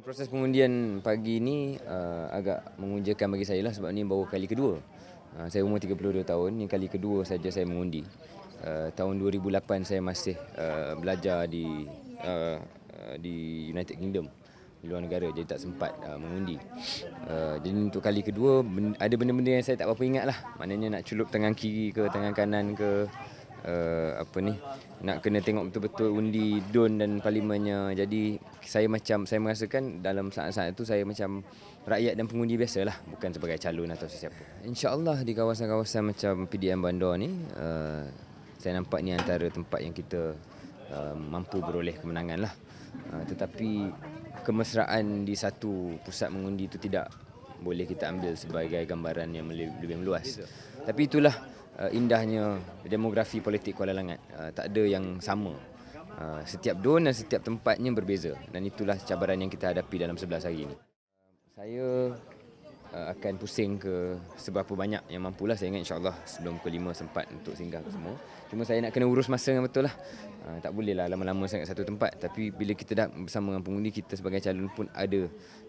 Proses pengundian pagi ini uh, agak mengunjakan bagi saya lah sebab ini baru kali kedua. Uh, saya umur 32 tahun, ini kali kedua saja saya mengundi. Uh, tahun 2008 saya masih uh, belajar di uh, uh, di United Kingdom, di luar negara. Jadi tak sempat uh, mengundi. Uh, jadi untuk kali kedua ada benda-benda yang saya tak apa ingat lah. Maknanya nak culup tangan kiri ke tangan kanan ke uh, apa ni nak kena tengok betul-betul undi DUN dan parlimennya. Jadi saya macam saya merasakan dalam saat-saat itu saya macam rakyat dan pengundi biasalah bukan sebagai calon atau sesiapa. Insya-Allah di kawasan-kawasan macam PDM Bandar ni uh, saya nampak ni antara tempat yang kita uh, mampu beroleh kemenangan lah. Uh, tetapi kemesraan di satu pusat mengundi itu tidak boleh kita ambil sebagai gambaran yang lebih, lebih meluas. Tapi itulah uh, indahnya demografi politik Kuala Langat. Uh, tak ada yang sama. Uh, setiap don dan setiap tempatnya berbeza. Dan itulah cabaran yang kita hadapi dalam 11 hari ini. Saya uh, akan pusing ke seberapa banyak yang mampu lah Saya ingat insyaAllah sebelum pukul 5 sempat untuk singgah ke semua. Cuma saya nak kena urus masa yang betul lah. Uh, tak lah lama-lama sangat satu tempat. Tapi bila kita dah bersama dengan pengundi, kita sebagai calon pun ada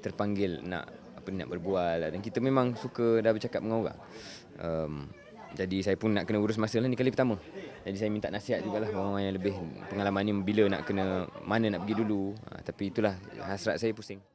terpanggil nak apa nak berbual. Dan kita memang suka dah bercakap dengan orang. Um, jadi saya pun nak kena urus masa lah ni kali pertama. Jadi saya minta nasihat jugalah orang-orang yang lebih pengalaman ni bila nak kena mana nak pergi dulu. Ha, tapi itulah hasrat saya pusing.